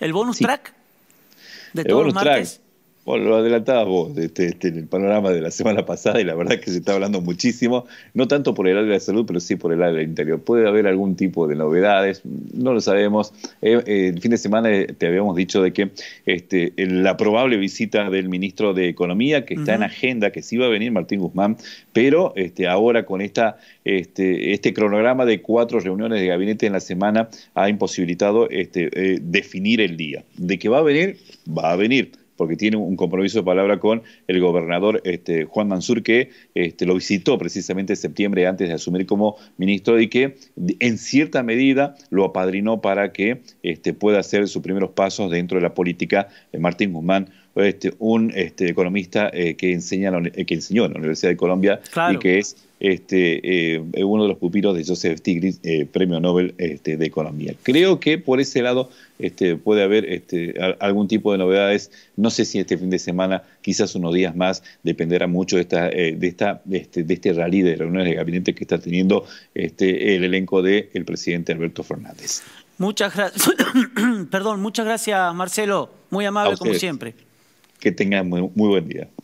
el bonus track de todos los martes. Bueno, lo adelantabas vos este, este, en el panorama de la semana pasada y la verdad es que se está hablando muchísimo, no tanto por el área de la salud, pero sí por el área del interior. Puede haber algún tipo de novedades, no lo sabemos. Eh, eh, el fin de semana eh, te habíamos dicho de que este, la probable visita del ministro de Economía, que está en agenda, que sí va a venir Martín Guzmán, pero este, ahora con esta, este, este cronograma de cuatro reuniones de gabinete en la semana ha imposibilitado este, definir el día. De que va a venir, va a venir porque tiene un compromiso de palabra con el gobernador este, Juan Mansur, que este, lo visitó precisamente en septiembre antes de asumir como ministro y que en cierta medida lo apadrinó para que este, pueda hacer sus primeros pasos dentro de la política de Martín Guzmán este, un este, economista eh, que, enseña eh, que enseñó en la Universidad de Colombia y que es este, eh, uno de los pupilos de Joseph Stiglitz, premio Nobel este, de Economía. Creo que por ese lado este, puede haber este, algún tipo de novedades. No sé si este fin de semana, quizás unos días más, dependerá mucho de, esta, de, esta, este, de este rally de reuniones de gabinete que está teniendo este, el elenco del el presidente Alberto Fernández. Muchas gracias, perdón, muchas gracias Marcelo, muy amable como siempre. Que tengan muy, muy buen día.